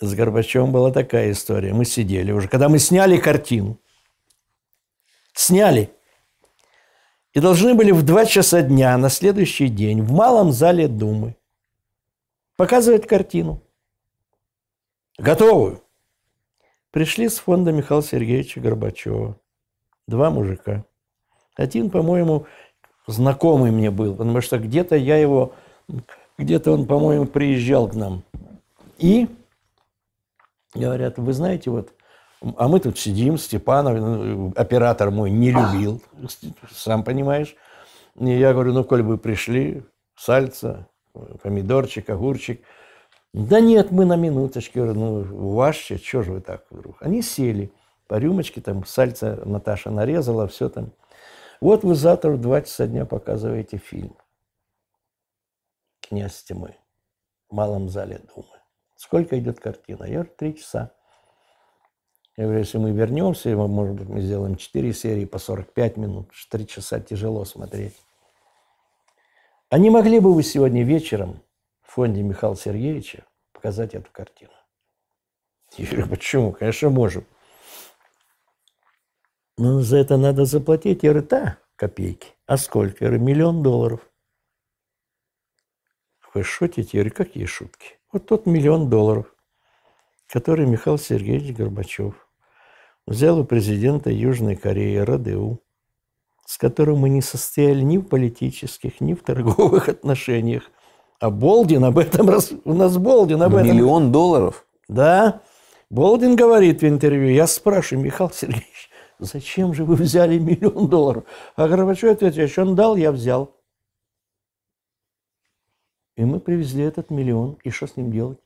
С Горбачевым была такая история. Мы сидели уже, когда мы сняли картину. Сняли. И должны были в 2 часа дня на следующий день в малом зале Думы показывать картину. Готовую. Пришли с фонда Михаила Сергеевича Горбачева. Два мужика. Один, по-моему, знакомый мне был, потому что где-то я его, где-то он, по-моему, приезжал к нам. И Говорят, вы знаете, вот, а мы тут сидим, Степанов, ну, оператор мой не а. любил, сам понимаешь. И я говорю, ну, коль бы пришли, сальца, помидорчик, огурчик. Да нет, мы на минуточке. Я говорю, ну, ваше, что же вы так вдруг? Они сели по рюмочке, там сальца Наташа нарезала, все там. Вот вы завтра в два часа дня показываете фильм «Князь тимы в малом зале Думы. Сколько идет картина? Я говорю, три часа. Я говорю, если мы вернемся, может быть, мы сделаем четыре серии по 45 минут, три часа тяжело смотреть. А не могли бы вы сегодня вечером в фонде Михаила Сергеевича показать эту картину? Я говорю, почему? Конечно, можем. Но ну, за это надо заплатить. Я говорю, да, копейки. А сколько? Я говорю, миллион долларов. Вы шутите? Я говорю, какие шутки? Вот тот миллион долларов, который Михаил Сергеевич Горбачев взял у президента Южной Кореи РДУ, с которым мы не состояли ни в политических, ни в торговых отношениях. А Болдин об этом... Раз... У нас Болдин об этом... Миллион долларов? Да. Болдин говорит в интервью. Я спрашиваю, Михаил Сергеевич, зачем же вы взяли миллион долларов? А Горбачев отвечает, он дал, я взял. И мы привезли этот миллион, и что с ним делать?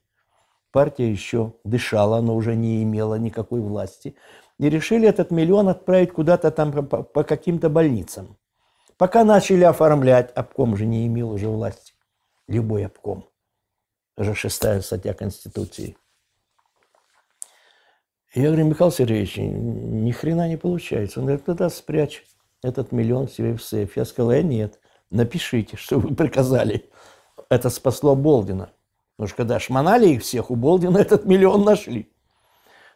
Партия еще дышала, она уже не имела никакой власти. И решили этот миллион отправить куда-то там по, по каким-то больницам. Пока начали оформлять, обком же не имел уже власти. Любой обком. Уже шестая статья Конституции. Я говорю, Михаил Сергеевич, ни хрена не получается. Он говорит, тогда «Ну спрячь этот миллион себе в сейф. Я сказал, я «Э, нет, напишите, что вы приказали. Это спасло Болдина. Потому что когда шмонали их всех, у Болдина этот миллион нашли.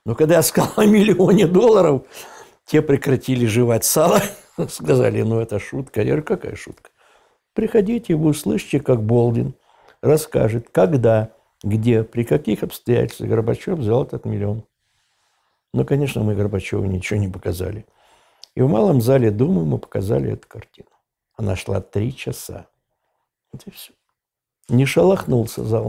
Но когда я сказал о миллионе долларов, те прекратили жевать сало. Сказали, ну это шутка. Я говорю, какая шутка? Приходите, вы услышите, как Болдин расскажет, когда, где, при каких обстоятельствах Горбачев взял этот миллион. Но, конечно, мы Горбачеву ничего не показали. И в Малом зале Думы мы показали эту картину. Она шла три часа. Это все. Не шелохнулся зал.